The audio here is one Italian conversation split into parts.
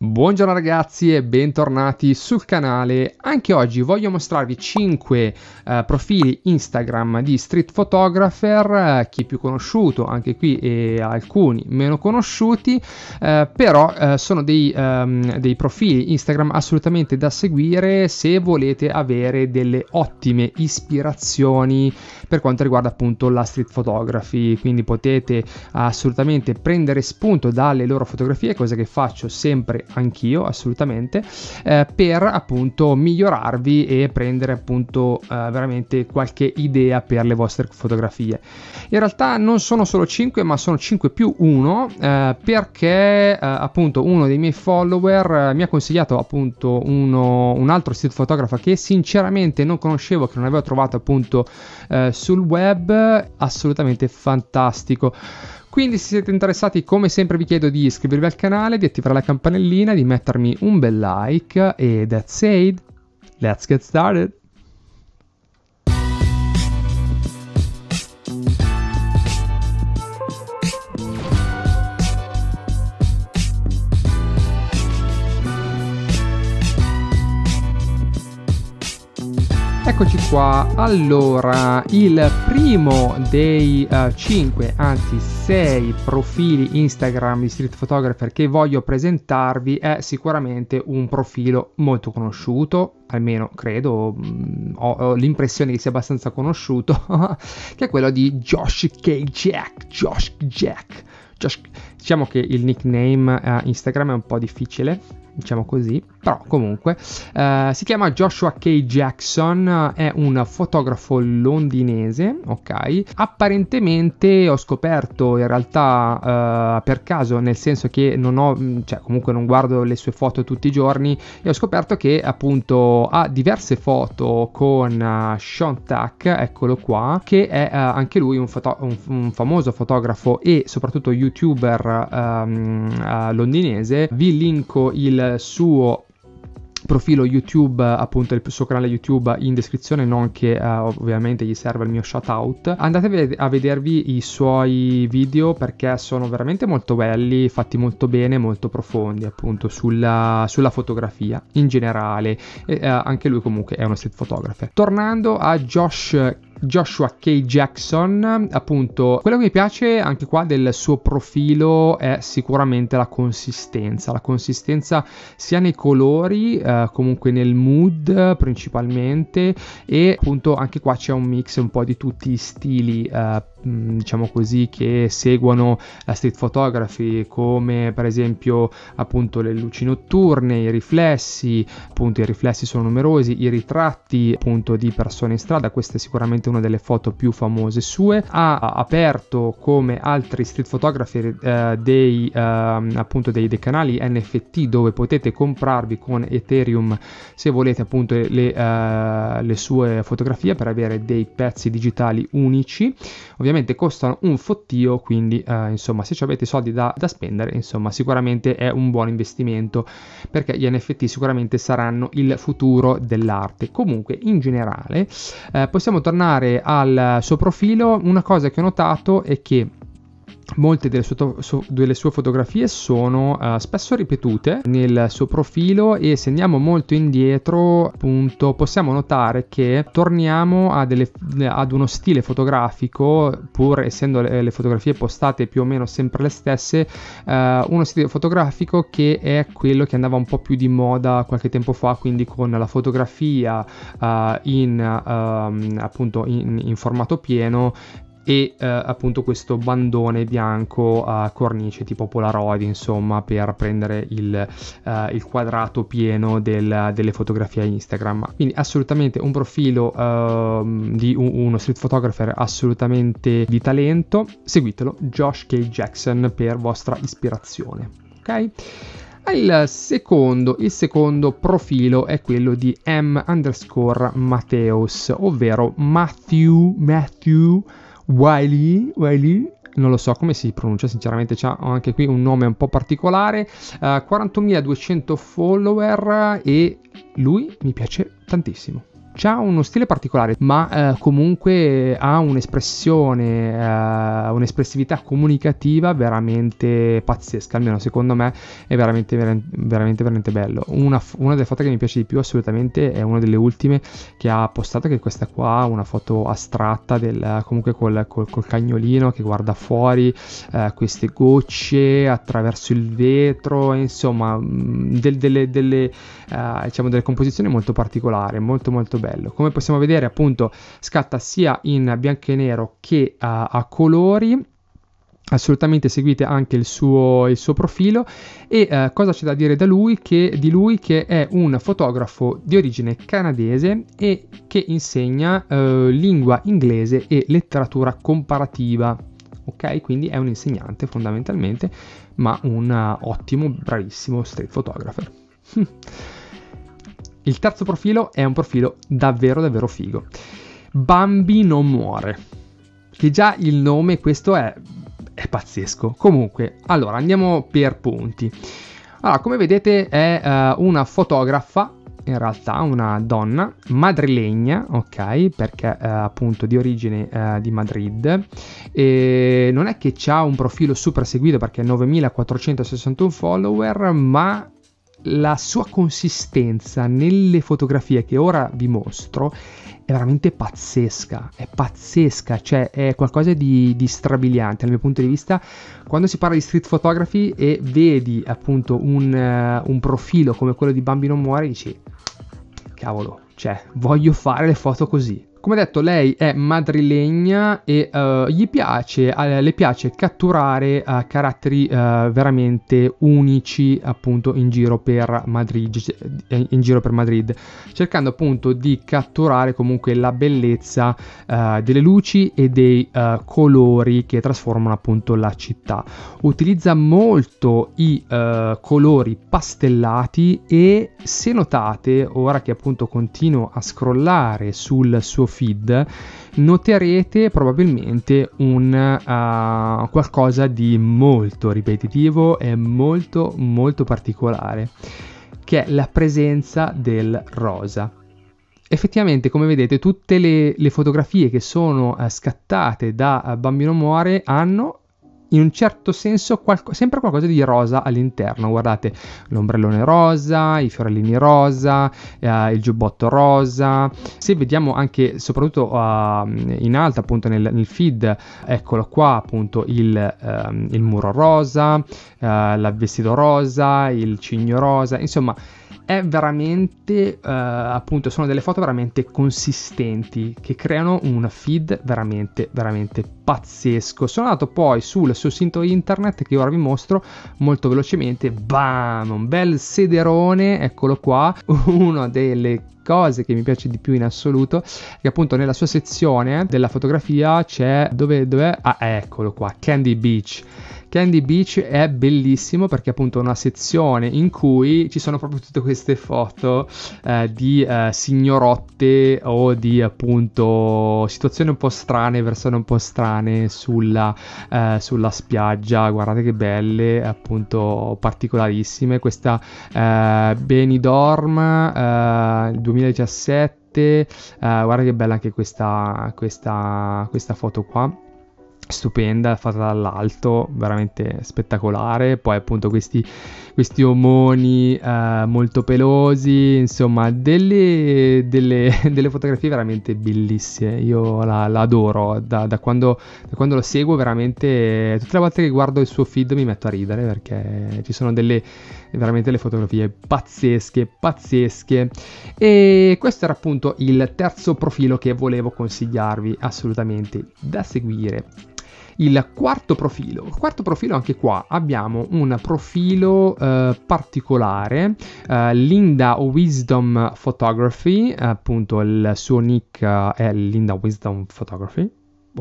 Buongiorno ragazzi e bentornati sul canale. Anche oggi voglio mostrarvi 5 eh, profili Instagram di street photographer, eh, chi più conosciuto anche qui e alcuni meno conosciuti, eh, però eh, sono dei, ehm, dei, profili Instagram assolutamente da seguire se volete avere delle ottime ispirazioni per quanto riguarda appunto la street photography, quindi potete assolutamente prendere spunto dalle loro fotografie, cosa che faccio sempre anch'io assolutamente, eh, per appunto migliorarvi e prendere appunto eh, veramente qualche idea per le vostre fotografie. In realtà non sono solo 5 ma sono 5 più 1 eh, perché eh, appunto uno dei miei follower eh, mi ha consigliato appunto uno, un altro sito fotografo che sinceramente non conoscevo, che non avevo trovato appunto eh, sul web, assolutamente fantastico. Quindi se siete interessati come sempre vi chiedo di iscrivervi al canale, di attivare la campanellina, di mettermi un bel like e that's it. Let's get started! Eccoci qua, allora il primo dei uh, eh, 5, anzi 6 profili Instagram di street photographer che voglio presentarvi è sicuramente un profilo molto conosciuto, almeno credo, mh, mm, ho, ho, l'impressione che sia abbastanza conosciuto, che è quello di Josh K. Jack, Josh Jack, Josh Diciamo che il nickname a eh, Instagram è un po' difficile, diciamo così, però comunque eh, si chiama Joshua K. Jackson, è un fotografo londinese, ok? Apparentemente ho scoperto in realtà eh, per caso, nel senso che non ho, mm, cioè comunque non guardo le sue foto tutti i giorni e ho scoperto che appunto ha diverse foto con uh, Sean Tuck, eccolo qua, che è uh, anche lui un, foto- un, un famoso fotografo e soprattutto youtuber banca ehm, um, londinese. Vi linko il suo profilo YouTube, appunto il suo canale YouTube in descrizione, non che eh, ovviamente gli serve il mio shout out. Andate a vedervi i suoi video perché sono veramente molto belli, fatti molto bene, molto profondi appunto sulla, sulla fotografia in generale. E, eh, anche lui comunque è uno street photographer. Tornando a Josh Joshua K. Jackson, appunto, quello che mi piace anche qua del suo profilo è sicuramente la consistenza, la consistenza sia nei colori, eh, comunque nel mood principalmente e appunto anche qua c'è un mix un po' di tutti i stili eh, Mm, diciamo così, che seguono la street photography, come per esempio appunto le luci notturne, i riflessi, appunto i riflessi sono numerosi, i ritratti appunto di persone in strada, questa è sicuramente una delle foto più famose sue, ha aperto come altri street photography eh, dei, eh, appunto dei, dei, canali NFT dove potete comprarvi con Ethereum se volete appunto le, eh, le sue fotografie per avere dei pezzi digitali unici. Ovviamente ovviamente costano un fottio, quindi eh, insomma se avete soldi da, da, spendere, insomma sicuramente è un buon investimento perché gli NFT sicuramente saranno il futuro dell'arte. Comunque in generale eh, possiamo tornare al suo profilo, una cosa che ho notato è che molte delle sue, to- so- delle sue fotografie sono uh, spesso ripetute nel suo profilo e se andiamo molto indietro appunto possiamo notare che torniamo delle, ad uno stile fotografico pur essendo le, le, fotografie postate più o meno sempre le stesse uh, uno stile fotografico che è quello che andava un po' più di moda qualche tempo fa quindi con la fotografia uh, in ehm, appunto in, in formato pieno e eh, appunto questo bandone bianco a cornice tipo Polaroid insomma per prendere il, eh, il quadrato pieno del, delle fotografie Instagram quindi assolutamente un profilo eh, di un, uno street photographer assolutamente di talento seguitelo Josh K. Jackson per vostra ispirazione ok il secondo, il secondo, profilo è quello di M underscore Matteus, ovvero Matthew, Matthew Wiley, Wiley non lo so come si pronuncia, sinceramente ha anche qui un nome un po' particolare. Uh, eh, 40.200 follower e lui mi piace tantissimo ha uno stile particolare, ma eh, comunque ha un'espressione, eh, un'espressività comunicativa veramente pazzesca, almeno secondo me è veramente, veramente, veramente bello. Una, una, delle foto che mi piace di più assolutamente è una delle ultime che ha postato, che è questa qua, una foto astratta del, comunque col, col, col cagnolino che guarda fuori, eh, queste gocce attraverso il vetro, insomma, mm, del, delle, delle, eh, diciamo delle composizioni molto particolari, molto molto belle bello. Come possiamo vedere appunto scatta sia in bianco e nero che a, a colori assolutamente seguite anche il suo, il suo profilo e eh, cosa c'è da dire da lui che, di lui che è un fotografo di origine canadese e che insegna eh, lingua inglese e letteratura comparativa ok quindi è un insegnante fondamentalmente ma un eh, ottimo bravissimo street photographer Il terzo profilo è un profilo davvero davvero figo. Bambi non muore. Che già il nome questo è, è pazzesco. Comunque, allora andiamo per punti. Allora, come vedete è uh, una fotografa, in realtà una donna madrilegna, ok, perché uh, appunto di origine uh, di Madrid. E non è che ha un profilo super seguito perché 9461 follower, ma la sua consistenza nelle fotografie che ora vi mostro è veramente pazzesca, è pazzesca, cioè è qualcosa di, di strabiliante dal mio punto di vista. Quando si parla di street photography e vedi appunto un, uh, un profilo come quello di Bambino Muore, dici, cavolo, cioè voglio fare le foto così. Come detto, lei è madrilegna e uh, gli piace, uh, le piace catturare uh, caratteri eh, veramente unici appunto in giro, Madrid, cioè, in giro, per Madrid, cercando appunto di catturare comunque la bellezza delle luci e dei colori che trasformano appunto la città. Utilizza molto i colori pastellati e se notate, ora che appunto continuo a scrollare sul suo feed noterete probabilmente un uh, qualcosa di molto ripetitivo e molto molto particolare che è la presenza del rosa effettivamente come vedete tutte le, le fotografie che sono uh, scattate da uh, Bambino Muore hanno in un certo senso qualco, sempre qualcosa di rosa all'interno. Guardate l'ombrellone rosa, i fiorellini rosa, eh, il giubbotto rosa. Se vediamo anche, soprattutto eh, in alto, appunto nel, nel, feed, eccolo qua appunto il, eh, il muro rosa, eh, vestito rosa, il cigno rosa, insomma è veramente, eh, appunto, sono delle foto veramente consistenti che creano un feed veramente, veramente pazzesco. Sono andato poi sul suo sito internet che ora vi mostro molto velocemente. Bam, un bel sederone, eccolo qua, una delle cose che mi piace di più in assoluto è che appunto nella sua sezione della fotografia c'è dove, dove ah eccolo qua Candy Beach Candy Beach è bellissimo perché è appunto una sezione in cui ci sono proprio tutte queste foto eh, di eh, signorotte o di appunto situazioni un po' strane, persone un po' strane sulla, eh, sulla spiaggia, guardate che belle, appunto particolarissime, questa eh, Benidorm 2017, eh, eh, guarda che bella anche questa, questa, questa foto qua stupenda, fatta dall'alto, veramente spettacolare. Poi appunto questi, questi omoni eh, molto pelosi, insomma delle, delle, delle, fotografie veramente bellissime. Io la, la adoro, da, da, quando, da, quando, lo seguo veramente, tutte le volte che guardo il suo feed mi metto a ridere perché ci sono delle veramente le fotografie pazzesche, pazzesche. E questo era appunto il terzo profilo che volevo consigliarvi assolutamente da seguire. Il quarto profilo, il quarto profilo anche qua abbiamo un profilo eh, particolare, eh, Linda Wisdom Photography, appunto il suo nick eh, è Linda Wisdom Photography,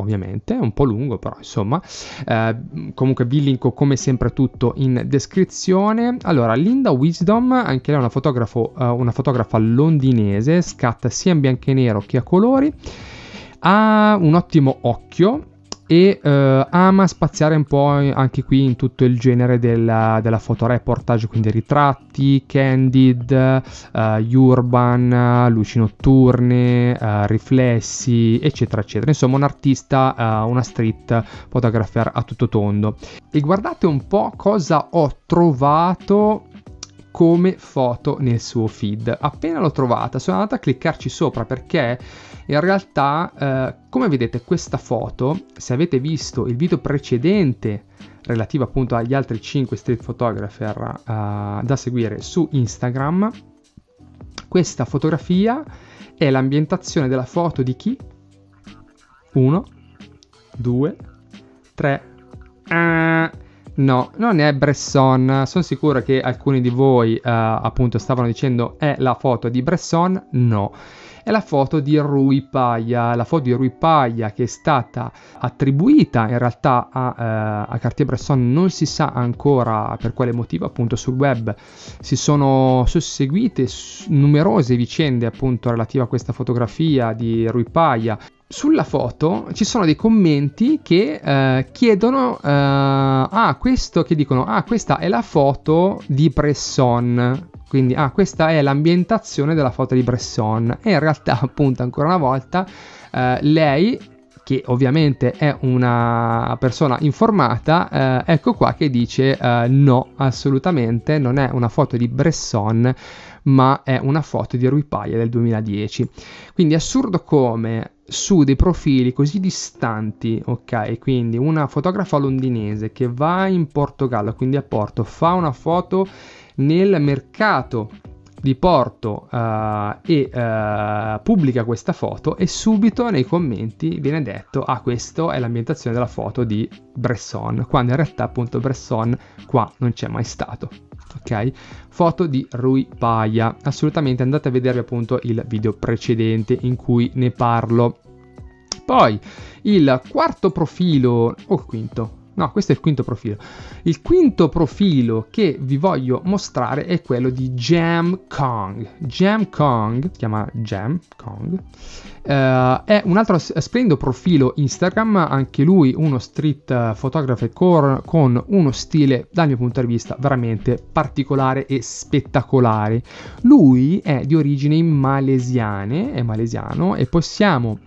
ovviamente, è un po' lungo però insomma, eh, comunque vi linko come sempre tutto in descrizione. Allora, Linda Wisdom, anche lei è una, fotografo, eh, una fotografa londinese, scatta sia in bianco e nero che a colori, ha un ottimo occhio e eh, ama spaziare un po' anche qui in tutto il genere della, della fotoreportage, quindi ritratti, candid, eh, urban, luci notturne, eh, riflessi, eccetera, eccetera. Insomma, un artista, eh, una street photographer a tutto tondo. E guardate un po' cosa ho trovato come foto nel suo feed. Appena l'ho trovata, sono andata a cliccarci sopra perché in realtà, eh, come vedete questa foto, se avete visto il video precedente relativo appunto agli altri 5 street photographer eh, da seguire su Instagram, questa fotografia è l'ambientazione della foto di chi? 1, 2, 3. no, non è Bresson. Sono sicuro che alcuni di voi eh, appunto stavano dicendo è la foto di Bresson. No è la foto di Rui Paglia, la foto di Rui Paglia che è stata attribuita in realtà a, eh, a Cartier-Bresson, non si sa ancora per quale motivo, appunto sul web si sono susseguite numerose vicende appunto relative a questa fotografia di Rui Paglia, sulla foto ci sono dei commenti che eh, chiedono eh, ah questo che dicono ah questa è la foto di Bresson quindi, ah, questa è l'ambientazione della foto di Bresson. E in realtà, appunto, ancora una volta, eh, lei, che ovviamente è una persona informata, eh, ecco qua che dice eh, no, assolutamente non è una foto di Bresson, ma è una foto di Rui Paglia del 2010. Quindi assurdo come su dei profili così distanti, ok? Quindi una fotografa londinese che va in Portogallo, quindi a Porto, fa una foto nel mercato di Porto uh, e uh, pubblica questa foto e subito nei commenti viene detto ah questa è l'ambientazione della foto di Bresson quando in realtà appunto Bresson qua non c'è mai stato ok foto di Rui Paia assolutamente andate a vedervi appunto il video precedente in cui ne parlo poi il quarto profilo o quinto No, questo è il quinto profilo. Il quinto profilo che vi voglio mostrare è quello di Jam Kong. Jam Kong, si chiama Jam Kong, Uh, è un altro splendido profilo Instagram, anche lui uno street photographer core con uno stile dal mio punto di vista veramente particolare e spettacolare. Lui è di origini malesiane, è malesiano e possiamo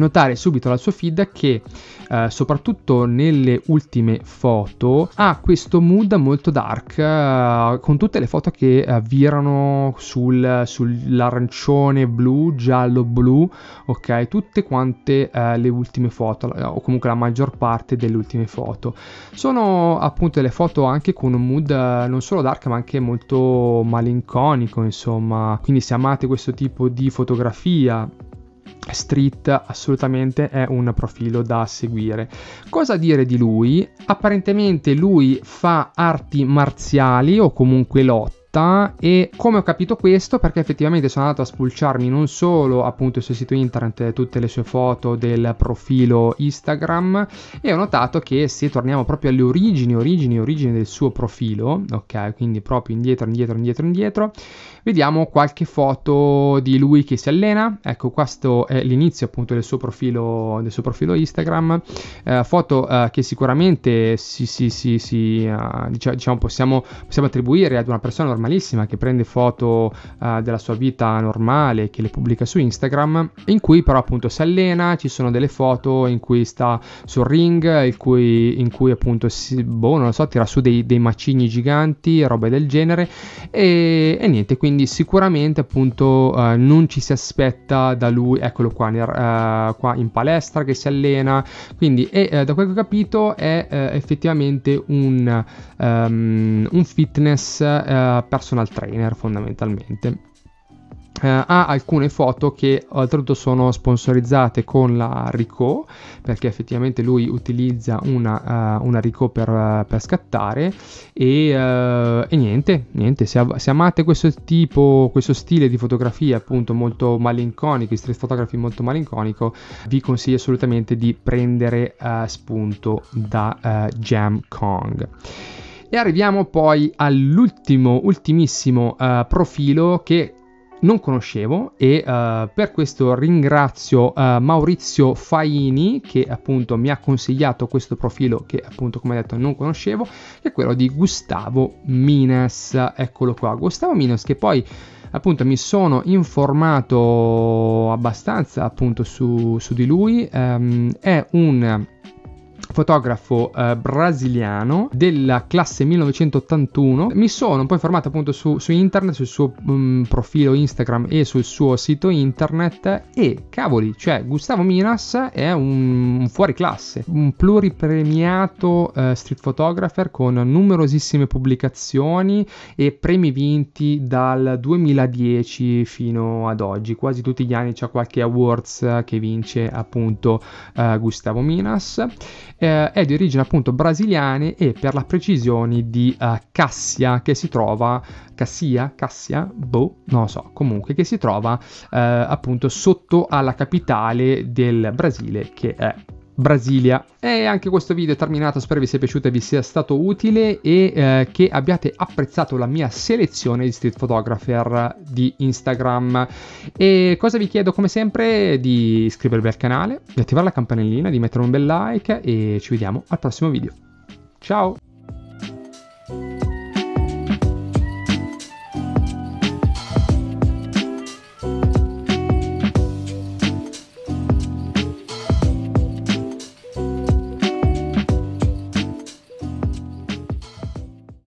notare subito la sua feed che eh, soprattutto nelle ultime foto ha questo mood molto dark eh, con tutte le foto che eh, virano sul, sull'arancione blu, giallo blu, ok? Tutte quante eh, le ultime foto o comunque la maggior parte delle ultime foto. Sono appunto delle foto anche con un mood eh, non solo dark ma anche molto malinconico, insomma. Quindi se amate questo tipo di fotografia Street assolutamente è un profilo da seguire. Cosa dire di lui? Apparentemente lui fa arti marziali o comunque lotte e come ho capito questo perché effettivamente sono andato a spulciarmi non solo appunto il suo sito internet tutte le sue foto del profilo Instagram e ho notato che se torniamo proprio alle origini origini origini del suo profilo ok quindi proprio indietro indietro indietro indietro Vediamo qualche foto di lui che si allena, ecco questo è l'inizio appunto del suo profilo, del suo profilo Instagram, eh, foto eh, che sicuramente si, si, si, si uh, diciamo, possiamo, possiamo, attribuire ad una persona normalissima che prende foto uh, della sua vita normale, che le pubblica su Instagram, in cui però appunto si allena, ci sono delle foto in cui sta sul ring, in cui, in cui appunto si, boh, non lo so, tira su dei, dei macigni giganti, roba del genere e, e niente, quindi quindi sicuramente appunto eh, non ci si aspetta da lui, eccolo qua, eh, qua in palestra che si allena, quindi e, eh, da quel che ho capito è eh, effettivamente un, um, un fitness eh, personal trainer fondamentalmente. Uh, ha alcune foto che oltretutto sono sponsorizzate con la Rico perché effettivamente lui utilizza una, uh, una Ricoh per, uh, per scattare e, e niente, niente se, av- se, amate questo tipo, questo stile di fotografia appunto molto malinconico, street photography molto malinconico vi consiglio assolutamente di prendere spunto da Jam Kong. E arriviamo poi all'ultimo, ultimissimo profilo che non conoscevo e uh, per questo ringrazio uh, Maurizio Faini che appunto mi ha consigliato questo profilo che appunto come detto non conoscevo che è quello di Gustavo Minas eccolo qua Gustavo Minas che poi appunto mi sono informato abbastanza appunto su, su di lui um, è un fotografo eh, brasiliano della classe 1981. Mi sono poi informato appunto su, su internet, sul suo um, profilo Instagram e sul suo sito internet e cavoli, cioè Gustavo Minas è un, un classe, un pluripremiato eh, street photographer con numerosissime pubblicazioni e premi vinti dal 2010 fino ad oggi. Quasi tutti gli anni c'è qualche awards che vince appunto eh, Gustavo Minas eh, è di origine appunto brasiliane e per la precisione di eh, Cassia che si trova, Cassia, Cassia, boh, non lo so, comunque che si trova eh, appunto sotto alla capitale del Brasile che è Brasilia. E anche questo video è terminato, spero vi sia piaciuto e vi sia stato utile e eh, che abbiate apprezzato la mia selezione di street photographer di Instagram. E cosa vi chiedo come sempre? Di iscrivervi al canale, di attivare la campanellina, di mettere un bel like e ci vediamo al prossimo video. Ciao!